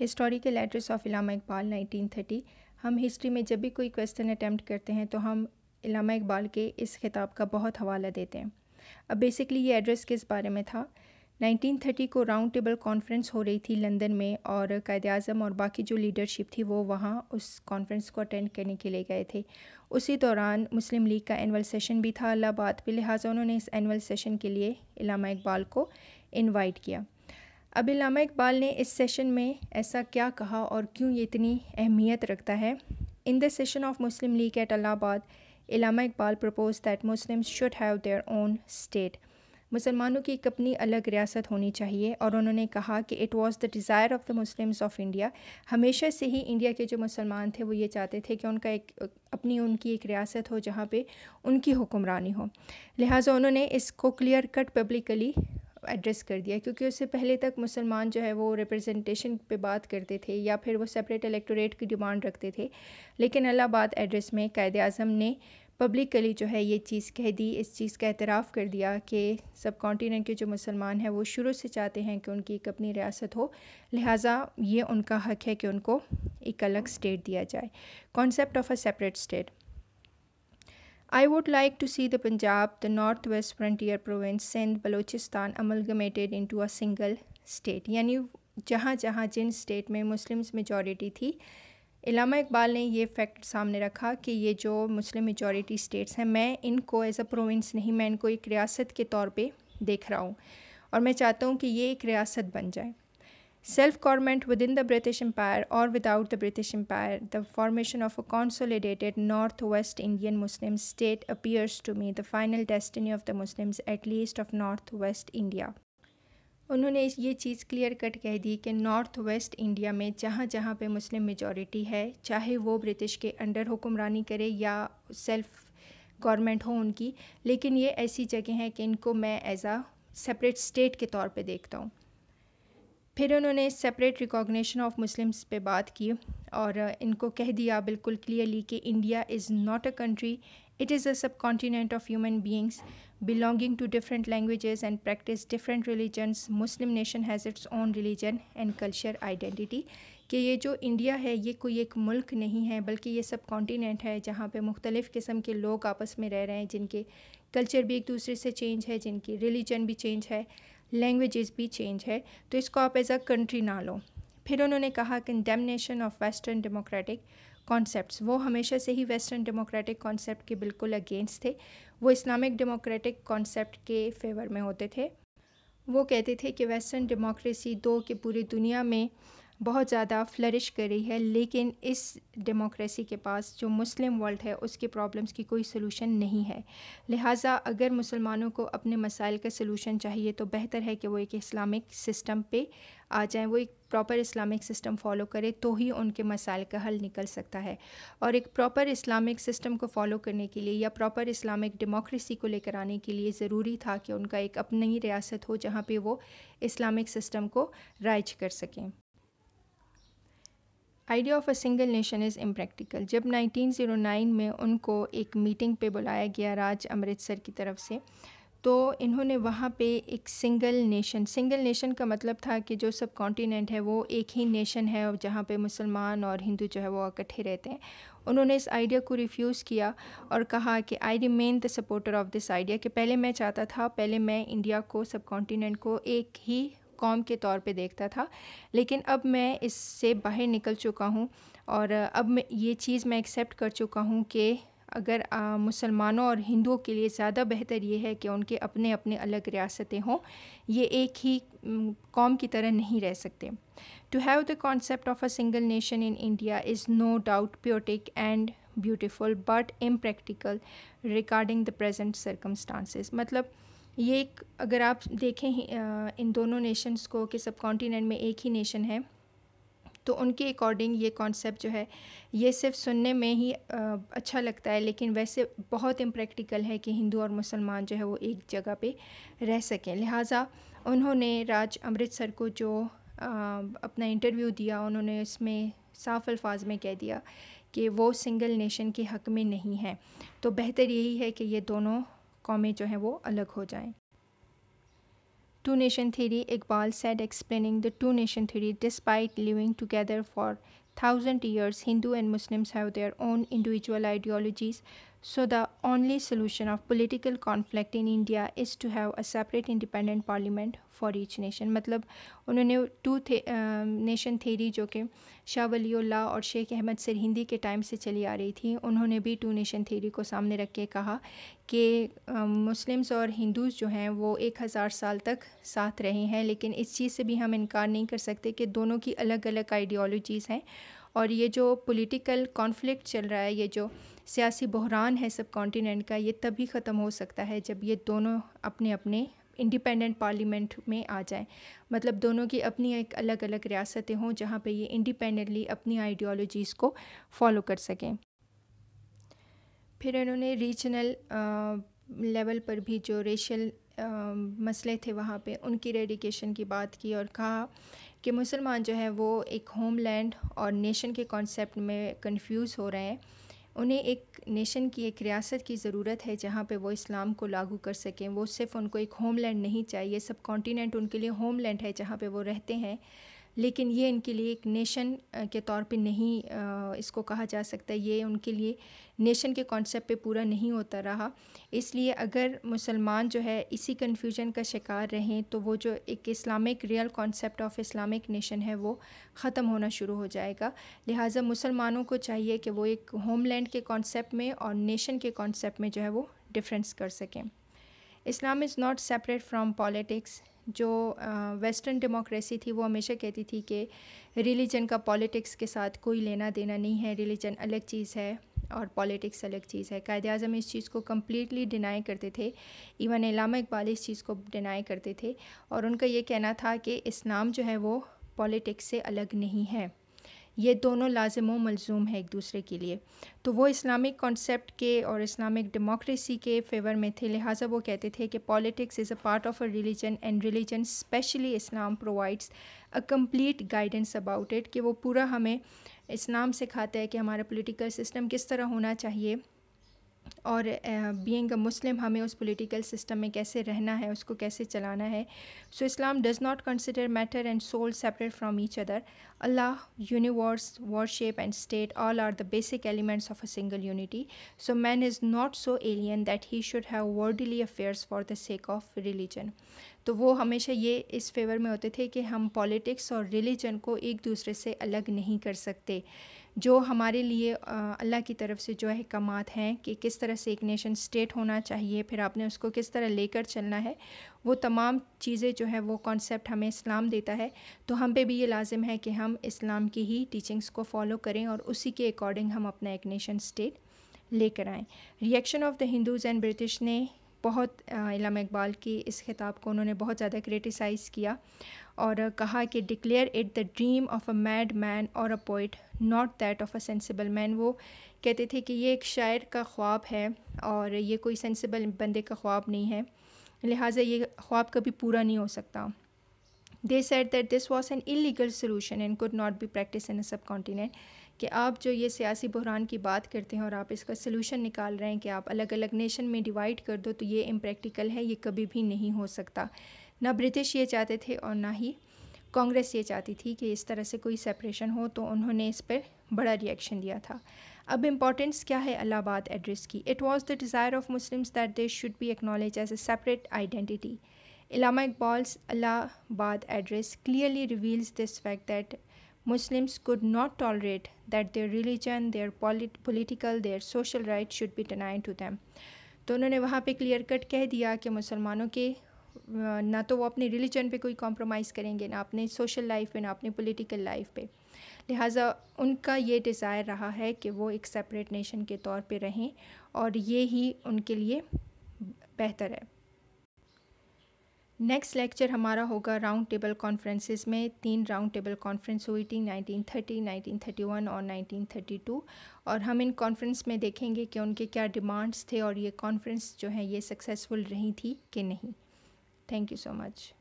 Historical address of Allama Iqbal 1930 हम history में जब भी कोई क्वेश्चन अटैम्प्ट करते हैं तो हम इलामा इकबाल के इस खिताब का बहुत हवाला देते हैं अब बेसिकली ये एड्रेस किस बारे में था 1930 को राउंड टेबल कॉन्फ्रेंस हो रही थी लंदन में और कायद अजम और बाकी जो लीडरशिप थी वो वहाँ उस कॉन्फ्रेंस को अटेंड करने के लिए गए थे उसी दौरान मुस्लिम लीग का एनअल सेशन भी था अलाहाबाद पर लिहाजा उन्होंने इस एनअल सेशन के लिए इलामा इकबाल को इनवाइट किया अबिलामा इकबाल ने इस सेशन में ऐसा क्या कहा और क्यों ये इतनी अहमियत रखता है in the session of Muslim League at Allahabad Allama Iqbal propose that Muslim should have their own state मुसलमानों की एक अपनी अलग रियासत होनी चाहिए और उन्होंने कहा कि it was the desire of the Muslims of India हमेशा से ही इंडिया के जो मुसलमान थे वो ये चाहते थे कि उनका एक अपनी उनकी एक रियासत हो जहाँ पे उनकी हुक्मरानी हो लिहाजा उन्होंने इसको क्लियर कट पब्लिकली एड्रेस कर दिया क्योंकि उससे पहले तक मुसलमान जो है वो रिप्रेजेंटेशन पे बात करते थे या फिर वो सेपरेट इलेक्टोरेट की डिमांड रखते थे लेकिन अलाहाबाद एड्रेस में क़ैद अजम ने पब्लिकली जो है ये चीज़ कह दी इस चीज़ का एतराफ़ कर दिया कि सब कॉन्टीनेंट के जो मुसलमान हैं वो शुरू से चाहते हैं कि उनकी एक अपनी रियासत हो लिहाजा ये उनका हक है कि उनको एक अलग स्टेट दिया जाए concept of a separate state I would like to see the Punjab, the northwest frontier province, Sindh, Balochistan amalgamated into a single state. यानी जहाँ जहाँ जिन स्टेट में मुस्लिम्स मेजॉरिटी थी इलामा इकबाल ने ये फैक्ट सामने रखा कि ये जो मुस्लिम मेजॉरिटी स्टेट्स हैं मैं इनको एज अ प्रोविंस नहीं मैं इनको एक रियासत के तौर पे देख रहा हूँ और मैं चाहता हूँ कि ये एक रियासत बन जाए self government within the British empire और without the British empire the formation of a consolidated north west Indian Muslim state appears to me the final destiny of the Muslims at least of north west India उन्होंने ये चीज़ clear cut कह दी कि north west India में जहाँ जहाँ पे Muslim majority है चाहे वो ब्रिटिश के अंडर हुक्मरानी करे या सेल्फ गवर्नमेंट हो उनकी लेकिन ये ऐसी जगह हैं कि इनको मैं एज़ आ सेपरेट स्टेट के तौर पे देखता हूँ फिर उन्होंने सेपरेट रिकॉग्निशन ऑफ मुस्लिम्स पे बात की और इनको कह दिया बिल्कुल क्लियरली कि India is not a country it is a subcontinent of human beings belonging to different languages and practice different religions Muslim nation has its own religion and culture identity कि ये जो India है ये कोई एक मुल्क नहीं है बल्कि ये सब कॉन्टीनेंट है जहाँ पे मुख्तलिफ़ किस्म के लोग आपस में रह रहे हैं जिनके कल्चर भी एक दूसरे से चेंज है जिनकी रिलीजन भी चेंज है लैंग्वेजेस भी चेंज है तो इसको आप एज अ कंट्री ना लो फिर उन्होंने कहा condemnation of western democratic concepts वो हमेशा से ही वेस्टर्न डेमोक्रेटिक कॉन्सेप्ट के बिल्कुल अगेंस्ट थे वो इस्लामिक डेमोक्रेटिक कॉन्सेप्ट के फेवर में होते थे वो कहते थे कि वेस्टर्न डेमोक्रेसी दो कि पूरी दुनिया में बहुत ज़्यादा फ्लरिश कर रही है लेकिन इस डेमोक्रेसी के पास जो मुस्लिम वर्ल्ड है उसके प्रॉब्लम्स की कोई सलूशन नहीं है लिहाजा अगर मुसलमानों को अपने मसाइल का सलूशन चाहिए तो बेहतर है कि वो एक इस्लामिक सिस्टम पे आ जाएं वो एक प्रॉपर इस्लामिक सिस्टम फॉलो करें तो ही उनके मसाइल का हल निकल सकता है और एक प्रॉपर इस्लामिक सिस्टम को फॉलो करने के लिए या प्रॉपर इस्लामिक डेमोक्रेसी को लेकर आने के लिए ज़रूरी था कि उनका एक अपनी रियासत हो जहाँ पर वो इस्लामिक सिस्टम को राइज कर सकें idea of a single nation is impractical जब 1909 में उनको एक मीटिंग पे बुलाया गया राज अमृतसर की तरफ से तो इन्होंने वहाँ पे एक सिंगल नेशन सिंगल नेशन का मतलब था कि जो सब कॉन्टीनेंट है वो एक ही नेशन है और जहाँ पे मुसलमान और हिंदू जो है वो इकट्ठे रहते हैं उन्होंने इस आइडिया को रिफ्यूज़ किया और कहा कि I remain the supporter of this idea कि पहले मैं चाहता था पहले मैं इंडिया को सब कॉन्टीनेंट को एक ही कॉम के तौर पे देखता था लेकिन अब मैं इससे बाहर निकल चुका हूँ और अब मैं ये चीज़ मैं एक्सेप्ट कर चुका हूँ कि अगर मुसलमानों और हिंदुओं के लिए ज़्यादा बेहतर ये है कि उनके अपने अपने अलग रियासतें हों ये एक ही कौम की तरह नहीं रह सकते to have the concept of a single nation in India is no doubt poetic and beautiful but impractical regarding the present circumstances मतलब ये एक अगर आप देखें इन दोनों नेशंस को कि सब कॉन्टीनेंट में एक ही नेशन है तो उनके अकॉर्डिंग ये कॉन्सेप्ट जो है ये सिर्फ सुनने में ही अच्छा लगता है लेकिन वैसे बहुत इम्प्रैक्टिकल है कि हिंदू और मुसलमान जो है वो एक जगह पे रह सकें लिहाजा उन्होंने राज अमृतसर को जो अपना इंटरव्यू दिया उन्होंने इसमें साफ अल्फाज में कह दिया कि वो सिंगल नेशन के हक में नहीं है तो बेहतर यही है कि ये दोनों कौमें जो हैं वो अलग हो जाएं two nation theory Iqbal said explaining the two nation theory despite living together for thousand years hindu and muslims have their own individual ideologies So the only solution of political conflict in India is to have a separate independent parliament for each nation मतलब उन्होंने to थे nation theory जो कि शाह वली और शेख अहमद सिर हिंदी के time से चली आ रही थी उन्होंने भी टू नेशन थेरी को सामने रख के कहा कि मुस्लिम्स और हिंदूज़ जो हैं वो एक हज़ार साल तक साथ रहे हैं लेकिन इस चीज़ से भी हम इनकार नहीं कर सकते कि दोनों की अलग अलग आइडियोलॉजीज़ हैं और ये जो पॉलिटिकल कॉन्फ्लिक्ट चल रहा है ये जो सियासी बहरान है सब कॉन्टीनेंट का ये तभी ख़त्म हो सकता है जब ये दोनों अपने अपने इंडिपेंडेंट पार्लियामेंट में आ जाए मतलब दोनों की अपनी एक अलग अलग रियासतें हों जहाँ पे ये इंडिपेंडेंटली अपनी आइडियोलॉजीज़ को फॉलो कर सकें फिर इन्होंने रीजनल लेवल पर भी जो रेशल मसले थे वहाँ पे उनकी रेडिकेशन की बात की और कहा कि मुसलमान जो हैं वो एक होमलैंड और नेशन के कॉन्सेप्ट में कंफ्यूज हो रहे हैं उन्हें एक नेशन की एक रियासत की ज़रूरत है जहाँ पे वो इस्लाम को लागू कर सकें वो सिर्फ़ उनको एक होमलैंड नहीं चाहिए सब कॉन्टीनेंट उनके लिए होमलैंड है जहाँ पे वो रहते हैं लेकिन ये इनके लिए एक नेशन के तौर पे नहीं इसको कहा जा सकता ये उनके लिए नेशन के कॉन्सेप्ट पे पूरा नहीं होता रहा इसलिए अगर मुसलमान जो है इसी कन्फ्यूजन का शिकार रहें तो वो जो एक Islamic real concept of Islamic nation है वो ख़त्म होना शुरू हो जाएगा लिहाजा मुसलमानों को चाहिए कि वो एक होमलैंड के कॉन्सेप्ट में और नेशन के कॉन्सेप्ट में जो है वो डिफरेंस कर सकें Islam is not separate from politics जो वेस्टर्न डेमोक्रेसी थी वो हमेशा कहती थी कि रिलीजन का पॉलिटिक्स के साथ कोई लेना देना नहीं है रिलीजन अलग चीज़ है और पॉलिटिक्स अलग चीज़ है कायद अजम इस चीज़ को कम्प्लीटली डिनाई करते थे इवन इलामा इकबाल इस चीज़ को डिनाई करते थे और उनका ये कहना था कि इस्लाम जो है वो पॉलिटिक्स से अलग नहीं है ये दोनों लाजम मलजूम है एक दूसरे के लिए तो वो इस्लामिक कॉन्सेप्ट के और इस्लामिक डेमोक्रेसी के फेवर में थे लिहाजा वो कहते थे कि politics is a part of a religion and religion especially Islam provides a complete guidance about it कि वो पूरा हमें इस्लाम सिखाता है कि हमारा पोलिटिकल सिस्टम किस तरह होना चाहिए और बीइंग अ मुस्लिम हमें उस पॉलिटिकल सिस्टम में कैसे रहना है उसको कैसे चलाना है so Islam does not consider matter and soul separate from each other Allah universe worship and state all are the basic elements of a single unity so man is not so alien that he should have worldly affairs for the sake of religion तो वो हमेशा ये इस favour में होते थे कि हम पॉलिटिक्स और रिलीजन को एक दूसरे से अलग नहीं कर सकते जो हमारे लिए अल्लाह की तरफ से जो अहकाम हैं कि किस तरह से एक नेशन स्टेट होना चाहिए फिर आपने उसको किस तरह लेकर चलना है वो तमाम चीज़ें जो है वो कॉन्सेप्ट हमें इस्लाम देता है तो हम पे भी ये लाजिम है कि हम इस्लाम की ही टीचिंग्स को फॉलो करें और उसी के अकॉर्डिंग हम अपना एक नेशन स्टेट लेकर आएँ reaction of the Hindus and British ने बहुत इलाम इकबाल की इस खिताब को उन्होंने बहुत ज़्यादा क्रिटिसाइज़ किया और कहा कि declare it the dream of a mad man और a poet not that of a sensible man वो कहते थे कि ये एक शायर का ख्वाब है और ये कोई सेंसिबल बंदे का ख्वाब नहीं है लिहाजा ये ख्वाब कभी पूरा नहीं हो सकता they said that this was an illegal solution and could not be practice in a subcontinent कि आप जो ये सियासी बहरान की बात करते हैं और आप इसका सलूशन निकाल रहे हैं कि आप अलग अलग नेशन में डिवाइड कर दो तो ये इम्प्रैक्टिकल है ये कभी भी नहीं हो सकता ना ब्रिटिश ये चाहते थे और ना ही कांग्रेस ये चाहती थी कि इस तरह से कोई सेपरेशन हो तो उन्होंने इस पर बड़ा रिएक्शन दिया था अब इम्पॉर्टेंस क्या है अलाहाबाद एड्रेस की it was the desire of Muslims that they should be acknowledge as a separate identity Allama Iqbal's Allahabad address clearly reveals this fact that Muslims could not tolerate that their religion, their polit political, their social rights should be denied to them. तो उन्होंने वहाँ पे clear cut कह दिया कि मुसलमानों के ना तो वो अपने रिलीजन पे कोई कॉम्प्रोमाइज़ करेंगे ना अपने सोशल लाइफ पे ना अपने पॉलिटिकल लाइफ पे लिहाजा उनका ये डिज़ायर रहा है कि वो एक सेपरेट नेशन के तौर पे रहें और ये ही उनके लिए बेहतर है नेक्स्ट लेक्चर हमारा होगा राउंड टेबल कॉन्फ्रेंसेस में तीन राउंड टेबल कॉन्फ्रेंस हुई थी 1930, 1931 और 1932 और हम इन कॉन्फ्रेंस में देखेंगे कि उनके क्या डिमांड्स थे और ये कॉन्फ्रेंस जो है ये सक्सेसफुल रही थी कि नहीं थैंक यू सो मच